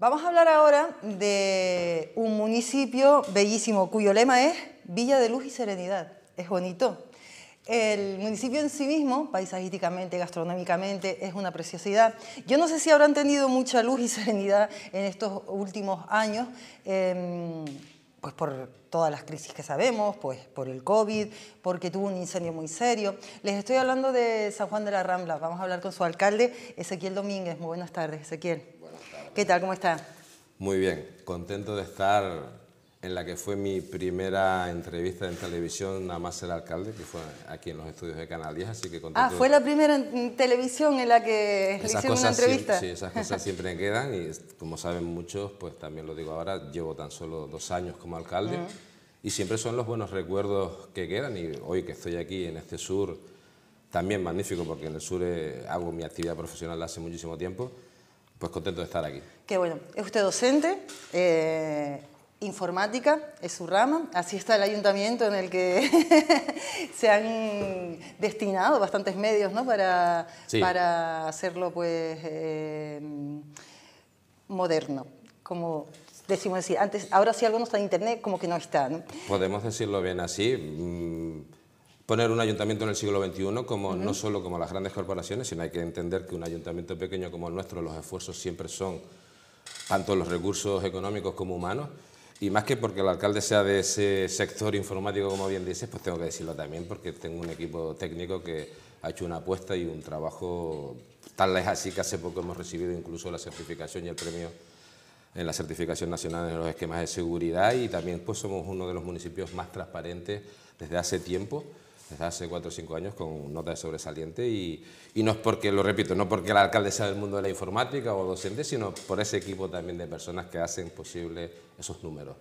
Vamos a hablar ahora de un municipio bellísimo cuyo lema es Villa de Luz y Serenidad. Es bonito. El municipio en sí mismo, paisajísticamente, gastronómicamente, es una preciosidad. Yo no sé si habrán tenido mucha luz y serenidad en estos últimos años. Em, pues por todas las crisis que sabemos, pues por el COVID, porque tuvo un incendio muy serio. Les estoy hablando de San Juan de la Rambla, vamos a hablar con su alcalde, Ezequiel Domínguez. Muy buenas tardes, Ezequiel. ¿Qué tal? ¿Cómo está? Muy bien, contento de estar en la que fue mi primera entrevista en televisión, nada más el alcalde, que fue aquí en los estudios de Canal 10, así que ah, contento. Ah, fue la primera en televisión en la que le hicieron una entrevista. sí, esas cosas siempre quedan y como saben muchos, pues también lo digo ahora, llevo tan solo dos años como alcalde y siempre son los buenos recuerdos que quedan y hoy que estoy aquí en este sur, también magnífico porque en el sur eh, hago mi actividad profesional hace muchísimo tiempo, pues contento de estar aquí. Qué bueno. Es usted docente, eh, informática es su rama, así está el ayuntamiento en el que se han destinado bastantes medios para, para hacerlo pues eh, moderno, como decimos Antes, ahora si algo no está en internet, como que no está. Podemos decirlo bien así. Mm, poner un ayuntamiento en el siglo XXI, como, no solo como las grandes corporaciones, sino hay que entender que un ayuntamiento pequeño como el nuestro, los esfuerzos siempre son tanto los recursos económicos como humanos, y más que porque el alcalde sea de ese sector informático, como bien dices, pues tengo que decirlo también, porque tengo un equipo técnico que ha hecho una apuesta y un trabajo, tal es así que hace poco hemos recibido incluso la certificación y el premio en la certificación nacional en los esquemas de seguridad y también pues somos uno de los municipios más transparentes desde hace tiempo desde hace cuatro o cinco años con nota de sobresaliente y, no es porque, lo repito, no porque el alcalde sea del mundo de la informática o docente, sino por ese equipo también de personas que hacen posible esos números.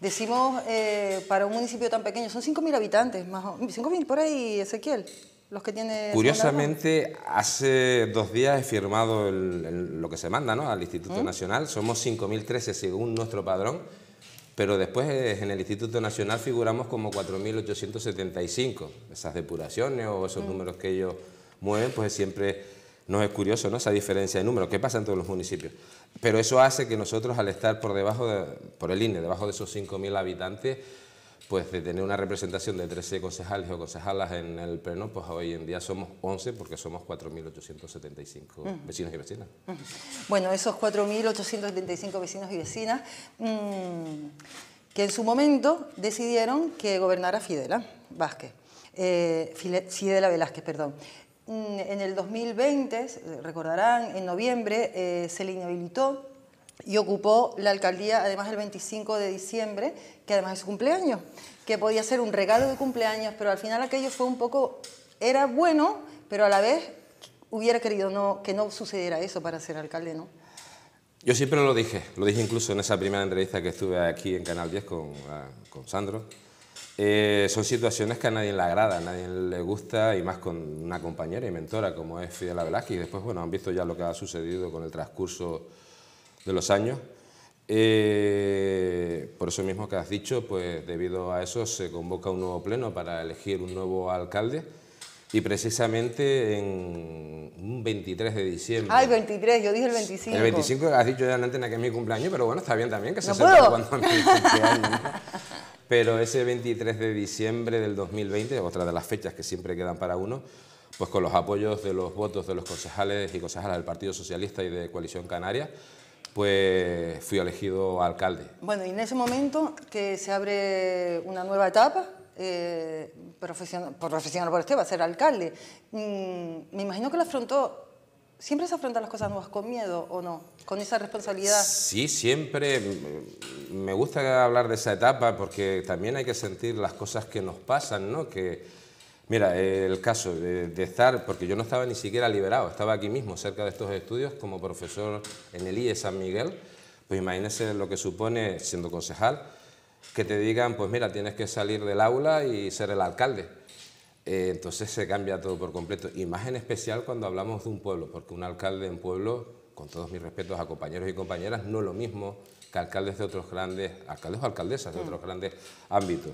Decimos, eh, para un municipio tan pequeño, son 5.000 habitantes, más 5.000 por ahí, Ezequiel. Los que tiene Curiosamente, hace dos días he firmado lo que se manda al Instituto Nacional. Somos 5.013 según nuestro padrón pero después eh, en el Instituto Nacional figuramos como 4.875. Esas depuraciones o esos mm. números que ellos mueven, pues siempre nos es curioso ¿no? esa diferencia de números, ...¿qué pasa en todos los municipios. Pero eso hace que nosotros, al estar por debajo, de, por el INE, debajo de esos 5.000 habitantes, pues de tener una representación de 13 concejales o concejalas en el pleno, pues hoy en día somos 11 porque somos 4.875 vecinos y vecinas. Bueno, esos 4.875 vecinos y vecinas mm, que en su momento decidieron que gobernara Fidela Vázquez, eh, Fidela Velázquez, perdón. Mm, en el 2020, recordarán, en noviembre eh, se le inhabilitó y ocupó la alcaldía además el 25 de diciembre, que además es su cumpleaños, que podía ser un regalo de cumpleaños, pero al final aquello fue un poco, era bueno, pero a la vez hubiera querido no, que no sucediera eso para ser alcalde, ¿no? Yo siempre lo dije, lo dije incluso en esa primera entrevista que estuve aquí en Canal 10 con, ah, con Sandro. Eh, son situaciones que a nadie le agrada, a nadie le gusta, y más con una compañera y mentora como es Fidela Velázquez. Y después, bueno, han visto ya lo que ha sucedido con el transcurso de los años. Eh, por eso mismo que has dicho, pues debido a eso se convoca un nuevo pleno para elegir un nuevo alcalde y precisamente en un 23 de diciembre. ¡Ay, el 23, yo dije el 25. El 25 has dicho ya en que mi cumpleaños, pero bueno, está bien también que se sepa cuando Pero ese 23 de diciembre del 2020, otra de las fechas que siempre quedan para uno, pues con los apoyos de los votos de los concejales y concejalas del Partido Socialista y de Coalición Canaria, pues fui elegido alcalde. Bueno, y en ese momento que se abre una nueva etapa, eh, profesional, profesional por este, va a ser alcalde, mm, me imagino que lo afrontó ¿Siempre se afrontan las cosas nuevas con miedo o no? ¿Con esa responsabilidad? Sí, siempre. Mm, me gusta hablar de esa etapa porque también hay que sentir las cosas que nos pasan, ¿no? Que, Mira, el caso de, estar, porque yo no estaba ni siquiera liberado, estaba aquí mismo, cerca de estos estudios, como profesor en el IE San Miguel, pues imagínese lo que supone, siendo concejal, que te digan, pues mira, tienes que salir del aula y ser el alcalde. Eh, entonces se cambia todo por completo. Y más en especial cuando hablamos de un pueblo, porque un alcalde en pueblo, con todos mis respetos a compañeros y compañeras, no es lo mismo que alcaldes de otros grandes, alcaldes o alcaldesas de mm. otros grandes ámbitos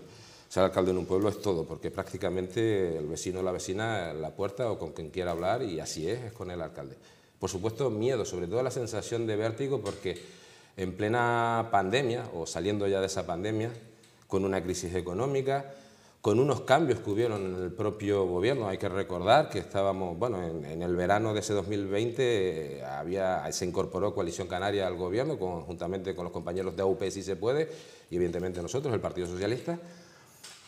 ser alcalde en un pueblo es todo, porque prácticamente el vecino o la vecina la puerta o con quien quiera hablar, y así es, es con el alcalde. Por supuesto, miedo, sobre todo la sensación de vértigo, porque en plena pandemia, o saliendo ya de esa pandemia, con una crisis económica, con unos cambios que hubieron en el propio gobierno. Hay que recordar que estábamos, bueno, en, el verano de ese 2020 eh, había, se incorporó Coalición Canaria al gobierno, conjuntamente con los compañeros de AUP, si se puede, y evidentemente nosotros, el Partido Socialista.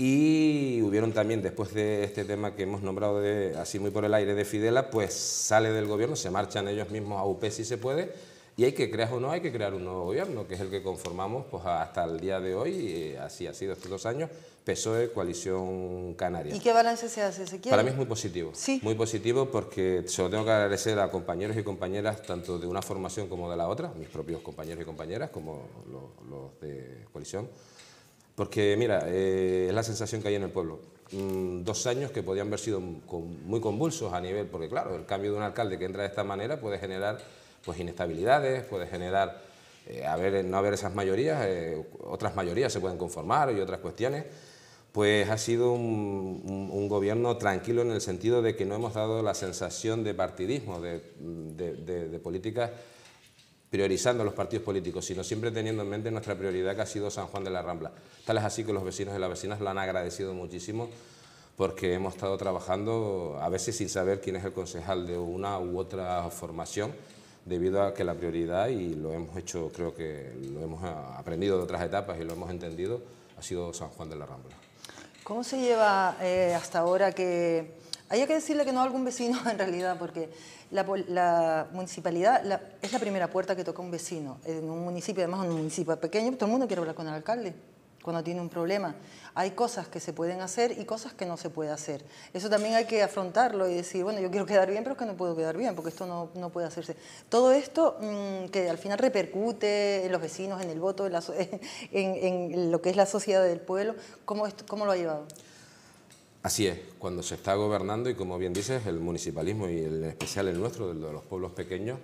Y hubieron también, después de este tema que hemos nombrado de, así muy por el aire de Fidela, pues sale del gobierno, se marchan ellos mismos a UP si se puede, y hay que crear o no, hay que crear un nuevo gobierno, que es el que conformamos pues, hasta el día de hoy, y eh, así ha sido estos dos años, PSOE, Coalición Canaria. ¿Y qué balance se hace, quiere? Para mí es muy positivo, ¿Sí? muy positivo porque se lo tengo que agradecer a compañeros y compañeras, tanto de una formación como de la otra, mis propios compañeros y compañeras, como los, los de Coalición, porque mira, eh, es la sensación que hay en el pueblo. Mm, dos años que podían haber sido muy convulsos a nivel, porque claro, el cambio de un alcalde que entra de esta manera puede generar pues inestabilidades, puede generar eh, no haber esas mayorías, eh, otras mayorías se pueden conformar y otras cuestiones. Pues ha sido un, gobierno tranquilo en el sentido de que no hemos dado la sensación de partidismo, de, de, de políticas priorizando los partidos políticos, sino siempre teniendo en mente nuestra prioridad que ha sido San Juan de la Rambla. Tal es así que los vecinos y las vecinas lo han agradecido muchísimo porque hemos estado trabajando a veces sin saber quién es el concejal de una u otra formación debido a que la prioridad, y lo hemos hecho, creo que lo hemos ah, aprendido de otras etapas y lo hemos entendido, ha sido San Juan de la Rambla. ¿Cómo se lleva eh, hasta ahora que hay que decirle que no a algún vecino en realidad, porque la, municipalidad es la primera puerta que toca un vecino. En un municipio, además en un municipio pequeño, todo el mundo quiere hablar con el alcalde cuando tiene un problema. Hay cosas que se pueden hacer y cosas que no se puede hacer. Eso también hay que afrontarlo y decir, bueno, yo quiero quedar bien, pero es que no puedo quedar bien, porque esto no, puede hacerse. Todo esto mm, que al final repercute en los vecinos, en el voto, en, lo que es la sociedad del pueblo, ¿cómo, cómo lo ha llevado? Así es, cuando se está gobernando y como bien dices, el municipalismo y en especial el nuestro, el de los pueblos pequeños,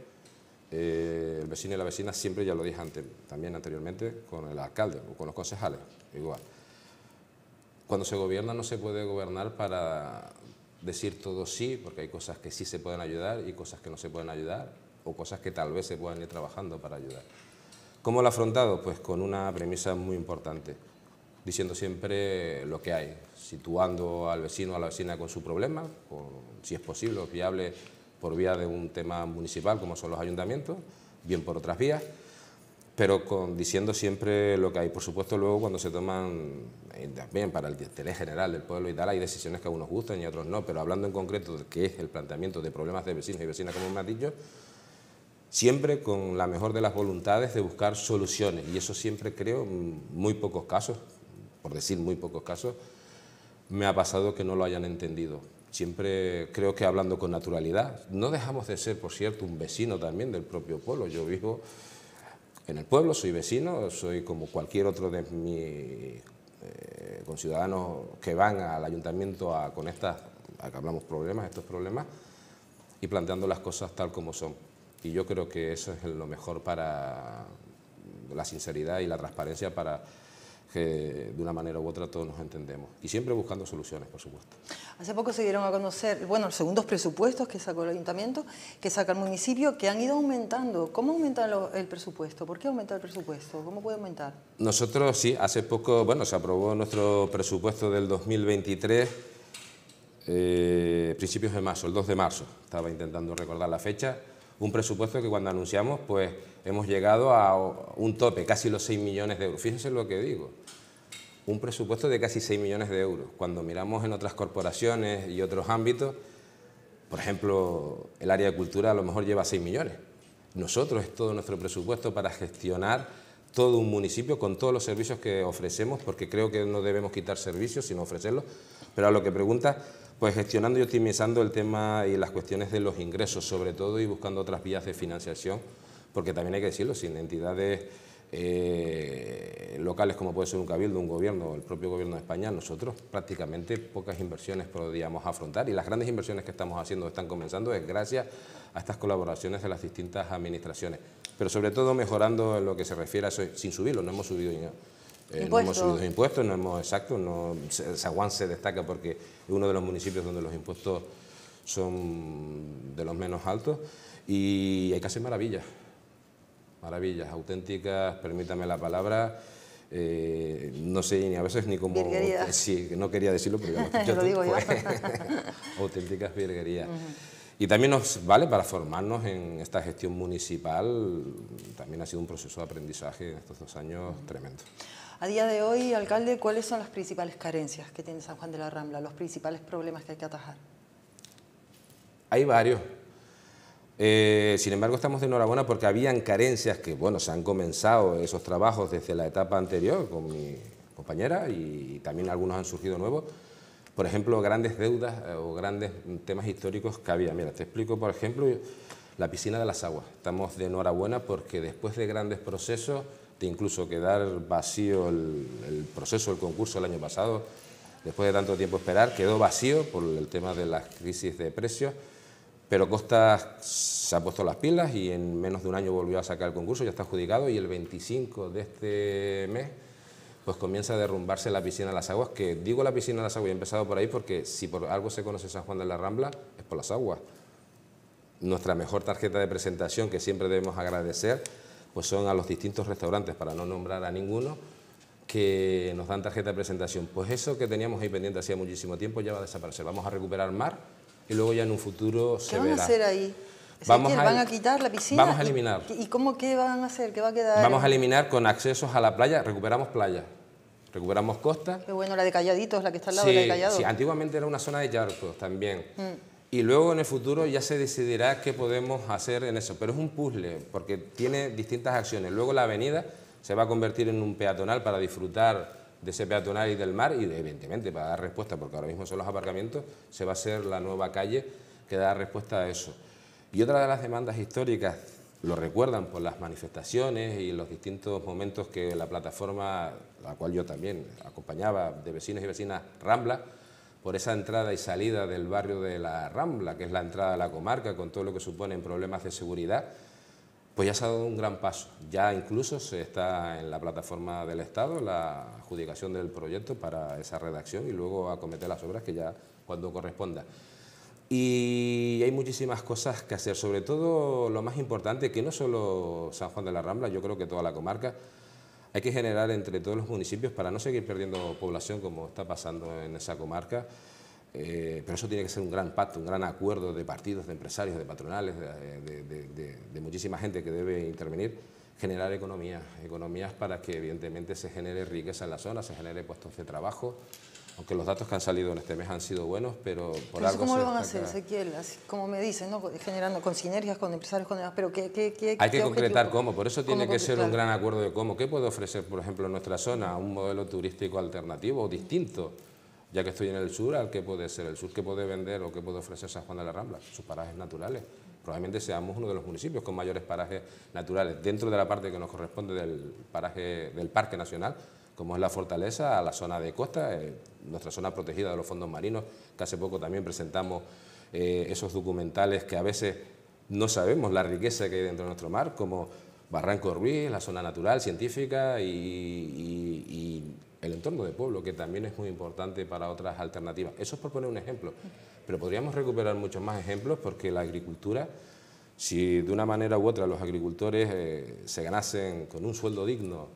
eh, el vecino y la vecina siempre, ya lo dije antes, también anteriormente, con el alcalde o con los concejales, igual. Cuando se gobierna no se puede gobernar para decir todo sí, porque hay cosas que sí se pueden ayudar y cosas que no se pueden ayudar, o cosas que tal vez se puedan ir trabajando para ayudar. ¿Cómo lo ha afrontado? Pues con una premisa muy importante diciendo siempre lo que hay, situando al vecino o a la vecina con su problema, si es posible o viable por vía de un tema municipal como son los ayuntamientos, bien por otras vías, pero diciendo siempre lo que hay. Por supuesto, luego cuando se toman, eh, también para el interés general del pueblo y tal, hay decisiones que a unos gustan y a otros no, pero hablando en concreto de qué es el planteamiento de problemas de vecinos y vecinas, como me has dicho, siempre con la mejor de las voluntades de buscar soluciones, y eso siempre creo, muy pocos casos, por decir muy pocos casos, me ha pasado que no lo hayan entendido. Siempre creo que hablando con naturalidad. No dejamos de ser, por cierto, un vecino también del propio pueblo. Yo vivo en el pueblo, soy vecino, soy como cualquier otro de mis eh, conciudadanos que van al ayuntamiento a, con estas, a que hablamos problemas, estos problemas, y planteando las cosas tal como son. Y yo creo que eso es lo mejor para la sinceridad y la transparencia para que de una manera u otra todos nos entendemos y siempre buscando soluciones, por supuesto. Hace poco se dieron a conocer, bueno, los segundos presupuestos que sacó el ayuntamiento, que saca el municipio, que han ido aumentando. ¿Cómo aumenta el presupuesto? ¿Por qué aumenta el presupuesto? ¿Cómo puede aumentar? Nosotros sí, hace poco, bueno, se aprobó nuestro presupuesto del 2023, eh, principios de marzo, el 2 de marzo, estaba intentando recordar la fecha, un presupuesto que cuando anunciamos pues hemos llegado a un tope, casi los 6 millones de euros. Fíjense lo que digo, un presupuesto de casi 6 millones de euros. Cuando miramos en otras corporaciones y otros ámbitos, por ejemplo, el área de cultura a lo mejor lleva 6 millones. Nosotros es todo nuestro presupuesto para gestionar todo un municipio con todos los servicios que ofrecemos, porque creo que no debemos quitar servicios, sino ofrecerlos. Pero a lo que pregunta, pues gestionando y optimizando el tema y las cuestiones de los ingresos, sobre todo, y buscando otras vías de financiación, porque también hay que decirlo, sin entidades eh, locales como puede ser un cabildo, un gobierno, el propio gobierno de España, nosotros prácticamente pocas inversiones podríamos afrontar y las grandes inversiones que estamos haciendo, están comenzando, es gracias a estas colaboraciones de las distintas administraciones pero sobre todo mejorando en lo que se refiere a eso, sin subirlo, no hemos subido ni eh, impuestos, no hemos, exacto, no, Saguán se destaca porque es uno de los municipios donde los impuestos son de los menos altos y hay que hacer maravillas, maravillas auténticas, permítame la palabra, eh, no sé ni a veces ni como eh, Sí, no quería decirlo, pero lo, digo auténticas virguerías. Y también nos vale para formarnos en esta gestión municipal, también ha sido un proceso de aprendizaje en estos dos años tremendo. A día de hoy, alcalde, ¿cuáles son las principales carencias que tiene San Juan de la Rambla, los principales problemas que hay que atajar? Hay varios. Eh, sin embargo, estamos de enhorabuena porque habían carencias que, bueno, se han comenzado esos trabajos desde la etapa anterior con mi compañera y también algunos han surgido nuevos por ejemplo, grandes deudas eh, o grandes temas históricos que había. Mira, te explico, por ejemplo, la piscina de las aguas. Estamos de enhorabuena porque después de grandes procesos, de incluso quedar vacío el, proceso, el concurso el año pasado, después de tanto tiempo esperar, quedó vacío por el tema de las crisis de precios, pero Costa se ha puesto las pilas y en menos de un año volvió a sacar el concurso, ya está adjudicado y el 25 de este mes pues comienza a derrumbarse la piscina de las aguas, que digo la piscina de las aguas, he empezado por ahí porque si por algo se conoce San Juan de la Rambla, es por las aguas. Nuestra mejor tarjeta de presentación, que siempre debemos agradecer, pues son a los distintos restaurantes, para no nombrar a ninguno, que nos dan tarjeta de presentación. Pues eso que teníamos ahí pendiente hacía muchísimo tiempo ya va a desaparecer. Vamos a recuperar mar y luego ya en un futuro se ¿Qué van a hacer ahí? Vamos a, ¿Van a quitar la piscina? Vamos a eliminar. ¿Y, cómo qué van a hacer? ¿Qué va a quedar? Vamos a eliminar con accesos a la playa, recuperamos playa. Recuperamos costa. Qué bueno, la de Calladitos, la que está al lado de antiguamente era una zona de charcos también. Mm. Y luego en el futuro ya se decidirá qué podemos hacer en eso. Pero es un puzzle, porque tiene distintas acciones. Luego la avenida se va a convertir en un peatonal para disfrutar de ese peatonal y del mar y evidentemente para dar respuesta, porque ahora mismo son los aparcamientos, se va a hacer la nueva calle que da respuesta a eso. Y otra de las demandas históricas lo recuerdan por las manifestaciones y los distintos momentos que la plataforma, la cual yo también acompañaba de vecinos y vecinas Rambla, por esa entrada y salida del barrio de la Rambla, que es la entrada a la comarca, con todo lo que suponen problemas de seguridad, pues ya se ha dado un gran paso. Ya incluso se está en la plataforma del Estado la adjudicación del proyecto para esa redacción y luego acometer las obras que ya cuando corresponda. Y hay muchísimas cosas que hacer, sobre todo lo más importante, que no solo San Juan de la Rambla, yo creo que toda la comarca, hay que generar entre todos los municipios para no seguir perdiendo población como está pasando en esa comarca. Eh, pero eso tiene que ser un gran pacto, un gran acuerdo de partidos, de empresarios, de patronales, de, de muchísima gente que debe intervenir, generar economías, economías para que evidentemente se genere riqueza en la zona, se genere puestos de trabajo, aunque los datos que han salido en este mes han sido buenos, pero por algo ¿Cómo lo van a hacer, Ezequiel? como me dicen, ¿no? Pues, generando con sinergias, con empresarios, con demás, pero ¿qué, qué, qué Hay que concretar cómo, por eso tiene que ser un gran acuerdo de cómo. ¿Qué puede ofrecer, por ejemplo, en nuestra zona? ¿Un modelo turístico alternativo o distinto? Ya que estoy en el sur, ¿al qué puede ser el sur? ¿Qué puede vender o qué puede ofrecer San Juan de la Rambla? Sus parajes naturales. Probablemente seamos uno de los municipios con mayores parajes naturales dentro de la parte que nos corresponde del, paraje, del Parque Nacional, como es la fortaleza, a la zona de costa, eh, nuestra zona protegida de los fondos marinos, que hace poco también presentamos eh, esos documentales que a veces no sabemos la riqueza que hay dentro de nuestro mar, como Barranco Ruiz, la zona natural, científica y, el entorno de pueblo, que también es muy importante para otras alternativas. Eso es por poner un ejemplo, pero podríamos recuperar muchos más ejemplos porque la agricultura, si de una manera u otra los agricultores eh, se ganasen con un sueldo digno,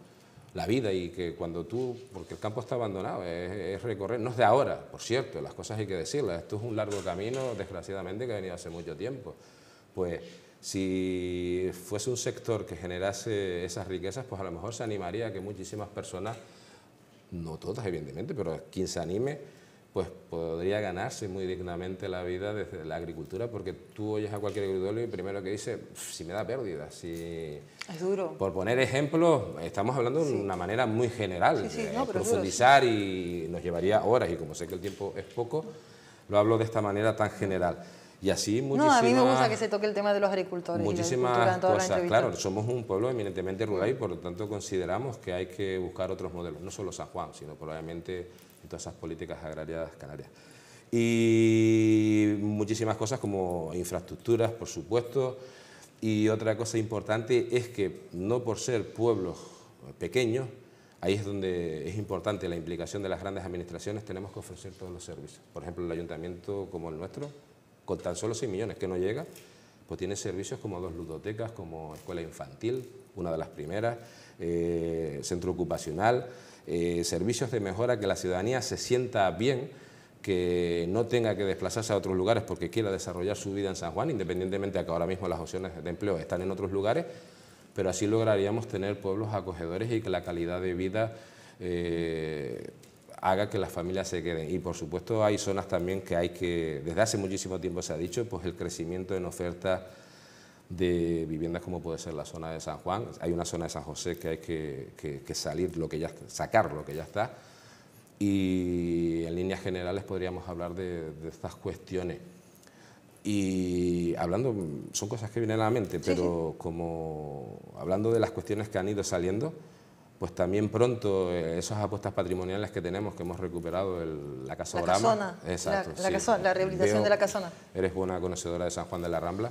la vida y que cuando tú, porque el campo está abandonado, es, recorrer, no es de ahora, por cierto, las cosas hay que decirlas, esto es un largo camino, desgraciadamente, que ha venido hace mucho tiempo. Pues si fuese un sector que generase esas riquezas, pues a lo mejor se animaría a que muchísimas personas, no todas evidentemente, pero quien se anime, pues podría ganarse muy dignamente la vida desde la agricultura, porque tú oyes a cualquier agricultor y primero que dice, si me da pérdida, si... Es duro. Por poner ejemplo estamos hablando de una manera muy general, profundizar y nos llevaría horas, y como sé que el tiempo es poco, lo hablo de esta manera tan general. Y así muchísimas... No, a mí me gusta que se toque el tema de los agricultores. Muchísimas cosas, claro, somos un pueblo eminentemente rural y por lo tanto consideramos que hay que buscar otros modelos, no solo San Juan, sino probablemente y todas esas políticas agrarias canarias. Y muchísimas cosas como infraestructuras, por supuesto. Y otra cosa importante es que no por ser pueblos pequeños, ahí es donde es importante la implicación de las grandes administraciones, tenemos que ofrecer todos los servicios. Por ejemplo, el ayuntamiento como el nuestro, con tan solo 6 millones que no llega, pues tiene servicios como dos ludotecas, como escuela infantil, una de las primeras, eh, centro ocupacional. Eh, servicios de mejora, que la ciudadanía se sienta bien, que no tenga que desplazarse a otros lugares porque quiera desarrollar su vida en San Juan, independientemente de que ahora mismo las opciones de empleo están en otros lugares, pero así lograríamos tener pueblos acogedores y que la calidad de vida eh, haga que las familias se queden. Y por supuesto hay zonas también que hay que, desde hace muchísimo tiempo se ha dicho, pues el crecimiento en oferta de viviendas como puede ser la zona de San Juan. Hay una zona de San José que hay que, salir, lo que ya, sacar lo que ya está. Y en líneas generales podríamos hablar de, estas cuestiones. Y hablando, son cosas que vienen a la mente, pero como hablando de las cuestiones que han ido saliendo, pues también pronto eh, esas apuestas patrimoniales que tenemos, que hemos recuperado, la Casa la Casona. la, casona, la rehabilitación de la Casona. Eres buena conocedora de San Juan de la Rambla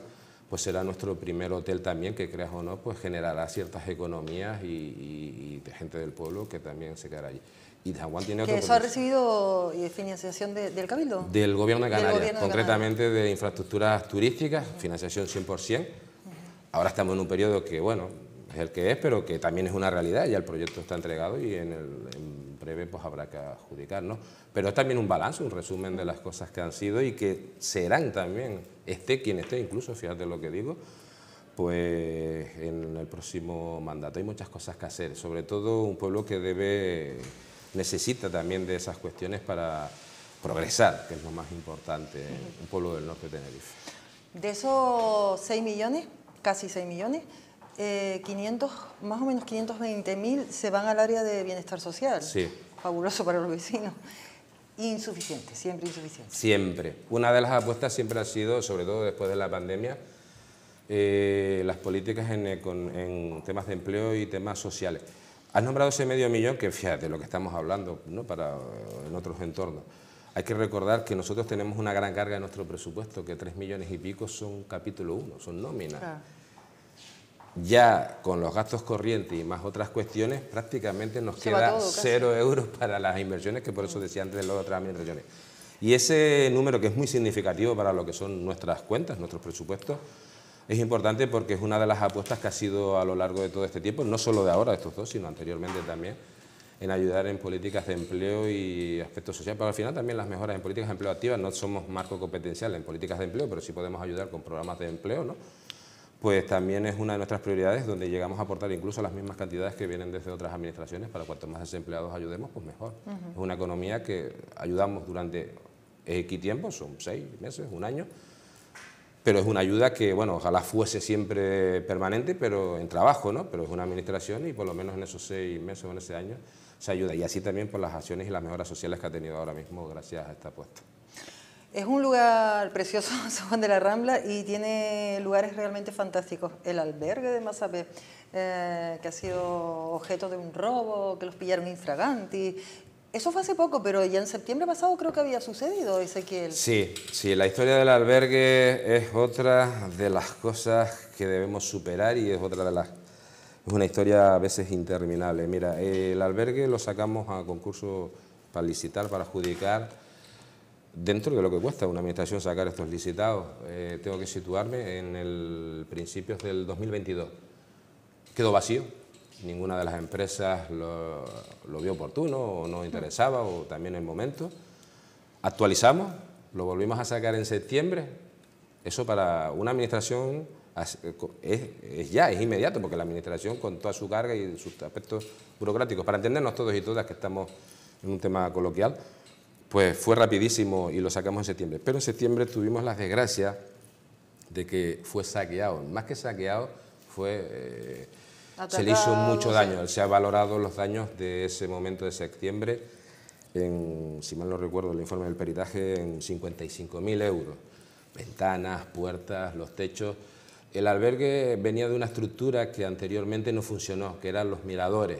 pues será nuestro primer hotel también, que creas o no, pues generará ciertas economías y, gente del pueblo que también se quedará allí. eso ha recibido eh, financiación del Cabildo? Del Gobierno de Canarias, concretamente de, infraestructuras turísticas, financiación 100%. Ahora estamos en un periodo que, bueno, es el que es, pero que también es una realidad, ya el proyecto está entregado y en, el, breve pues habrá que adjudicar, ¿no? Pero es también un balance, un resumen de las cosas que han sido y que serán también, esté quien esté, incluso, fíjate lo que digo, pues en el próximo mandato. Hay muchas cosas que hacer, sobre todo un pueblo que debe, necesita también de esas cuestiones para progresar, que es lo más importante, un pueblo del norte de Tenerife. De esos 6 millones, casi 6 millones, 500, eh, más o menos 520 mil se van al área de bienestar social. Sí. Fabuloso para los vecinos. Insuficiente, siempre insuficiente. Siempre. Una de las apuestas siempre ha sido, sobre todo después de la pandemia, eh, las políticas eh, en, temas de empleo y temas sociales. Has nombrado ese medio millón, que fíjate lo que estamos hablando ¿no? Para, en otros entornos. Hay que recordar que nosotros tenemos una gran carga en nuestro presupuesto, que tres millones y pico son capítulo 1, son nóminas ya con los gastos corrientes y más otras cuestiones, prácticamente nos queda cero euros para las inversiones, que por eso mm. decía antes de las otras inversiones Y ese número, que es muy significativo para lo que son nuestras cuentas, nuestros presupuestos, es importante porque es una de las apuestas que ha sido a lo largo de todo este tiempo, no solo de ahora, estos dos, sino anteriormente también, en ayudar en políticas de empleo y aspectos sociales. Pero al final también las mejoras en políticas de empleo activas, no somos marco competencial en políticas de empleo, pero sí podemos ayudar con programas de empleo, ¿no? pues también es una de nuestras prioridades donde llegamos a aportar incluso las mismas cantidades que vienen desde otras administraciones, para cuanto más desempleados ayudemos, pues mejor. Es una economía que ayudamos durante X tiempo, son seis meses, un año, pero es una ayuda que, bueno, ojalá fuese siempre permanente, pero en trabajo, ¿no? Pero es una administración y por lo menos en esos seis meses o en ese año se ayuda. Y así también por las acciones y las mejoras sociales que ha tenido ahora mismo gracias a esta apuesta. Es un lugar precioso, San Juan de la Rambla, y tiene lugares realmente fantásticos. El albergue de Mazapé, eh, que ha sido objeto de un robo, que los pillaron infraganti. Eso fue hace poco, pero ya en septiembre pasado creo que había sucedido, Ezequiel. Sí, sí, la historia del albergue es otra de las cosas que debemos superar y es otra de las es una historia a veces interminable. Mira, el albergue lo sacamos a concurso para licitar, para adjudicar dentro de lo que cuesta una administración sacar estos licitados. Eh, tengo que situarme en el principios del 2022. Quedó vacío, ninguna de las empresas lo, vio oportuno o no interesaba o también el momento. Actualizamos, lo volvimos a sacar en septiembre. Eso para una administración eh, es, ya, es inmediato, porque la administración con toda su carga y sus aspectos burocráticos, para entendernos todos y todas que estamos en un tema coloquial, pues fue rapidísimo y lo sacamos en septiembre. Pero en septiembre tuvimos la desgracia de que fue saqueado. Más que saqueado, fue, eh, se le hizo mucho daño. Se ha valorado los daños de ese momento de septiembre, en, si mal no recuerdo el informe del peritaje, en 55.000 euros. Ventanas, puertas, los techos. El albergue venía de una estructura que anteriormente no funcionó, que eran los miradores.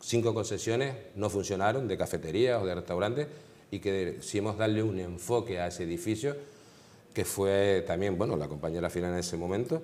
Cinco concesiones no funcionaron de cafetería o de restaurantes y que si hemos darle un enfoque a ese edificio, que fue también, bueno, la compañera final en ese momento,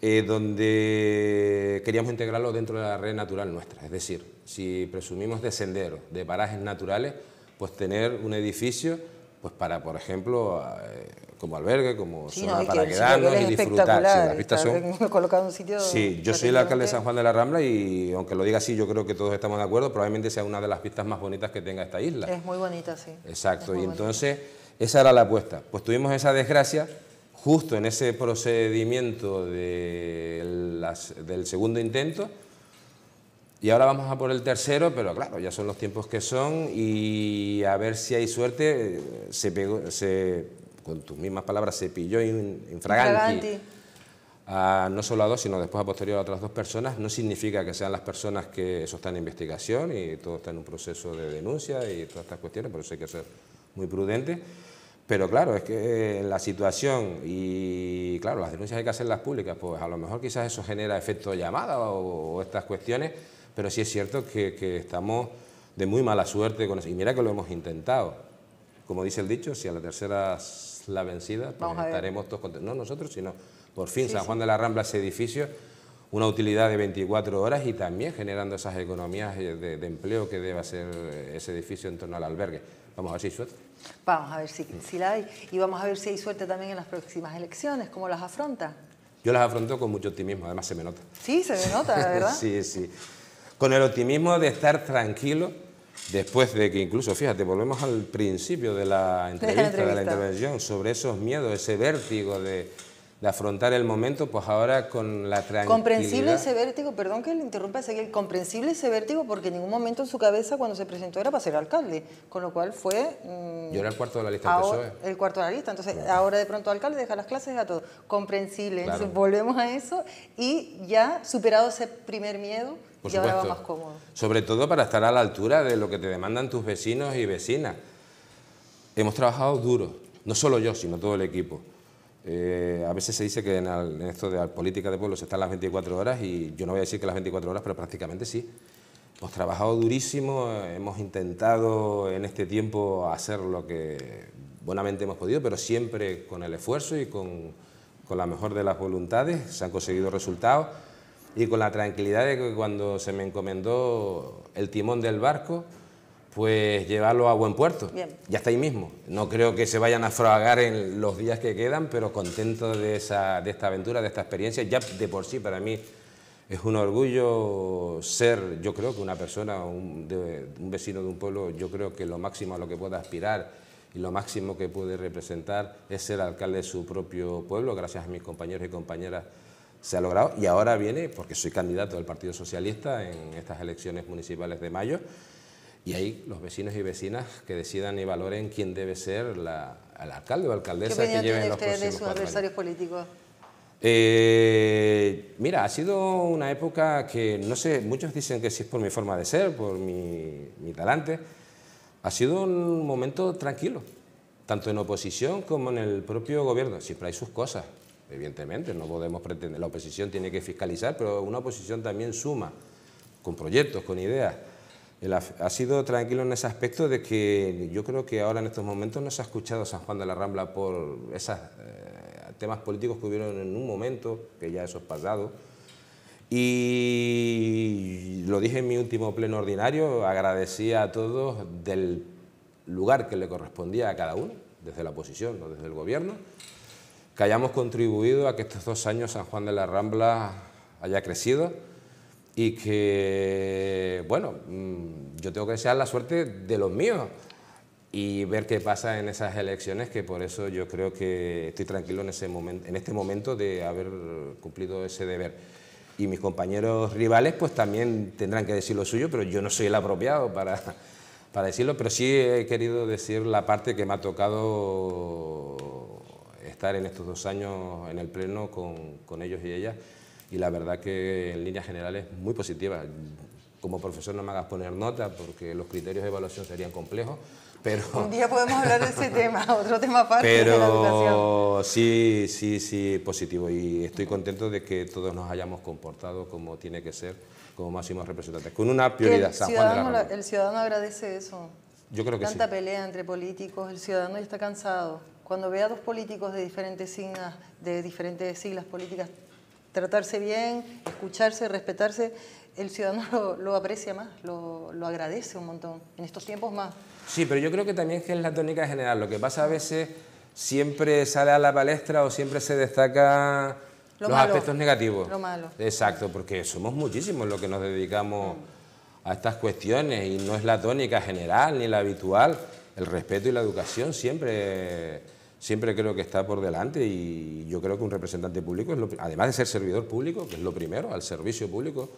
eh, donde queríamos integrarlo dentro de la red natural nuestra. Es decir, si presumimos de senderos, de parajes naturales, pues tener un edificio pues para, por ejemplo, eh, como albergue, como zona para quedarnos y disfrutar. Sí, las son... sí, yo soy el alcalde de San Juan de la Rambla y aunque lo diga así, yo creo que todos estamos de acuerdo, probablemente sea una de las pistas más bonitas que tenga esta isla. Es muy bonita, sí. Exacto, y entonces esa era la apuesta. Pues tuvimos esa desgracia justo en ese procedimiento del segundo intento. Y ahora vamos a por el tercero, pero claro, ya son los tiempos que son y a ver si hay suerte. Eh, se, pegó, se con tus mismas palabras, se pilló infraganti, no solo a dos, sino después a posterior a otras dos personas, no significa que sean las personas que eso está en investigación y todo está en un proceso de denuncia y todas estas cuestiones, por eso hay que ser muy prudente. Pero claro, es que eh, la situación y claro, las denuncias hay que hacerlas públicas, pues a lo mejor quizás eso genera efecto llamada o, estas cuestiones, pero sí es cierto que, estamos de muy mala suerte con Y mira que lo hemos intentado como dice el dicho, si a la tercera la vencida, pues estaremos todos contentos. No nosotros, sino por fin San Juan de la Rambla, ese edificio, una utilidad de 24 horas y también generando esas economías eh, de, empleo que debe hacer eh, ese edificio en torno al albergue. Vamos a ver si hay suerte. Vamos a ver mm. si, la hay. Y vamos a ver si hay suerte también en las próximas elecciones, cómo las afronta. Yo las afronto con mucho optimismo, además se me nota. Sí, se me nota, ¿verdad? sí, sí. Con el optimismo de estar tranquilo después de que incluso, fíjate, volvemos al principio de la entrevista, de la, intervención, sobre esos miedos, ese vértigo de, de, afrontar el momento, pues ahora con la tranquilidad... Comprensible ese vértigo, perdón que le interrumpa, el... comprensible ese vértigo porque en ningún momento en su cabeza cuando se presentó era para ser alcalde, con lo cual fue... Mm, Yo era el cuarto de la lista ahora, e. El cuarto de la lista, entonces ahora de pronto alcalde, deja las clases, a todo. Comprensible, entonces volvemos a eso y ya superado ese primer miedo por supuesto. Sobre todo para estar a la altura de lo que te demandan tus vecinos y vecinas. Hemos trabajado duro, no solo yo, sino todo el equipo. Eh, a veces se dice que en, esto de la política de pueblos están las 24 horas y yo no voy a decir que las 24 horas, pero prácticamente sí. Hemos trabajado durísimo, hemos intentado en este tiempo hacer lo que buenamente hemos podido, pero siempre con el esfuerzo y con, con la mejor de las voluntades se han conseguido resultados y con la tranquilidad de que cuando se me encomendó el timón del barco, pues llevarlo a buen puerto. Ya está ahí mismo. No creo que se vayan a fragar en los días que quedan, pero contento de, de esta aventura, de esta experiencia. Ya de por sí para mí es un orgullo ser, yo creo que una persona, un, un vecino de un pueblo, yo creo que lo máximo a lo que pueda aspirar y lo máximo que puede representar es ser alcalde de su propio pueblo, gracias a mis compañeros y compañeras se ha logrado y ahora viene, porque soy candidato del Partido Socialista en estas elecciones municipales de mayo, y ahí los vecinos y vecinas que decidan y valoren quién debe ser la, el alcalde o alcaldesa que lleven los usted de sus adversarios políticos? Eh, mira, ha sido una época que, no sé, muchos dicen que si es por mi forma de ser, por mi, mi talante, ha sido un momento tranquilo, tanto en oposición como en el propio gobierno, siempre hay sus cosas, evidentemente, no podemos pretender, la oposición tiene que fiscalizar, pero una oposición también suma, con proyectos, con ideas. ha, sido tranquilo en ese aspecto de que yo creo que ahora en estos momentos no se ha escuchado San Juan de la Rambla por esos eh, temas políticos que hubieron en un momento, que ya eso es pasado. Y lo dije en mi último pleno ordinario, agradecía a todos del lugar que le correspondía a cada uno, desde la oposición, o desde el gobierno, que hayamos contribuido a que estos dos años San Juan de la Rambla haya crecido y que, bueno, mm, yo tengo que desear la suerte de los míos y ver qué pasa en esas elecciones, que por eso yo creo que estoy tranquilo en, ese momento, en este momento de haber cumplido ese deber. Y mis compañeros rivales pues también tendrán que decir lo suyo, pero yo no soy el apropiado para, para decirlo, pero sí he querido decir la parte que me ha tocado estar en estos dos años en el Pleno con, ellos y ellas y la verdad que en líneas generales muy positiva. Como profesor no me hagas poner nota porque los criterios de evaluación serían complejos, pero... Un día podemos hablar de ese tema, otro tema aparte de la educación. sí, sí, sí, positivo y estoy contento de que todos nos hayamos comportado como tiene que ser, como máximos representantes, con una prioridad. El, ciudadano, el ciudadano agradece eso. Yo creo que Tanta pelea entre políticos, el ciudadano ya está cansado cuando ve a dos políticos de diferentes siglas, de diferentes siglas políticas tratarse bien, escucharse, respetarse, el ciudadano lo, aprecia más, lo, agradece un montón, en estos tiempos más. Sí, pero yo creo que también que es la tónica general. Lo que pasa a veces siempre sale a la palestra o siempre se destaca los aspectos negativos. Lo malo. Exacto, porque somos muchísimos los que nos dedicamos a estas cuestiones y no es la tónica general ni la habitual. El respeto y la educación siempre siempre creo que está por delante y yo creo que un representante público, es además de ser servidor público, que es lo primero, al servicio público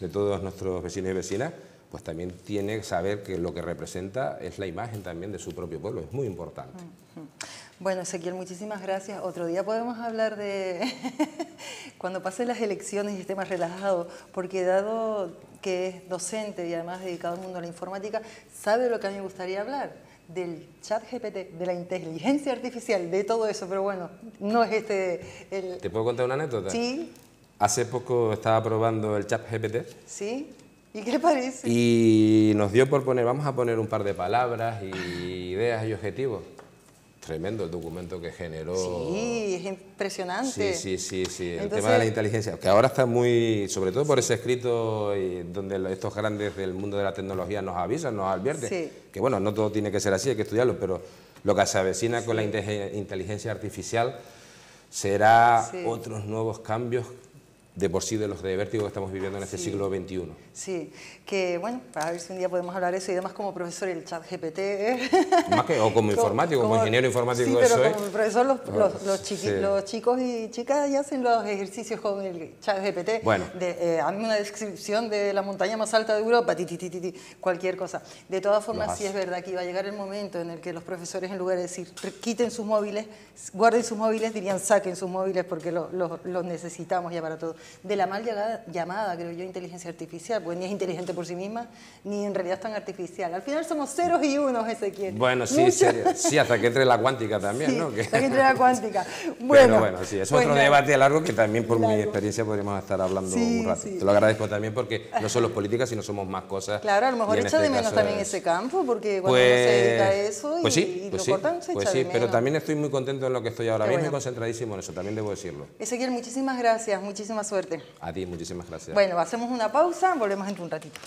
de todos nuestros vecinos y vecinas, pues también tiene que saber que lo que representa es la imagen también de su propio pueblo, es muy importante. Bueno, Ezequiel, muchísimas gracias. Otro día podemos hablar de cuando pasen las elecciones y esté más relajado, porque dado que es docente y además dedicado al mundo de la informática, sabe lo que a mí me gustaría hablar, del chat GPT, de la inteligencia artificial, de todo eso, pero bueno, no es este... El... ¿Te puedo contar una anécdota? Sí. Hace poco estaba probando el chat GPT. Sí. ¿Y qué parece? Y nos dio por poner, vamos a poner un par de palabras y ideas y objetivos tremendo el documento que generó. Sí, es impresionante. Sí, sí, sí, sí. el tema de la inteligencia, que ahora está muy, sobre todo por ese escrito donde estos grandes del mundo de la tecnología nos avisan, nos advierten, que bueno, no todo tiene que ser así, hay que estudiarlo, pero lo que se avecina con la inteligencia artificial será otros nuevos cambios de por sí de los de vértigo que estamos viviendo en este siglo XXI. Sí, que bueno, a ver si un día podemos hablar eso y demás como profesor el chat GPT. ¿eh? o como, informático, como, ingeniero informático. Sí, pero como profesor los, ah, los, chicos y chicas ya hacen los ejercicios con el chat GPT. Bueno. De, eh, a una descripción de la montaña más alta de Europa, cualquier cosa. De todas formas, sí es verdad que iba a llegar el momento en el que los profesores en lugar de decir quiten sus móviles, guarden sus móviles, dirían saquen sus móviles porque los necesitamos ya para todo de la mal llamada, creo yo, inteligencia artificial, ...pues ni es inteligente por sí misma, ni en realidad es tan artificial. Al final somos ceros y unos, Ezequiel. Bueno, sí, sí, hasta que entre la cuántica también, ¿no? Hasta que entre la cuántica. Bueno, bueno, sí, es pues otro debate largo que también por mi experiencia podríamos estar hablando sí, un rato. Te lo agradezco también porque no solo políticas, sino somos más cosas. Claro, a lo mejor echa este de menos también ese campo, porque cuando pues, se dedica a eso y, pues pues lo se pues echa de menos. pero también estoy muy contento en lo que estoy ahora mismo concentradísimo en eso, también debo decirlo. Ezequiel, muchísimas gracias, muchísimas suerte. A ti, muchísimas gracias. Bueno, hacemos una pausa, volvemos dentro un ratito.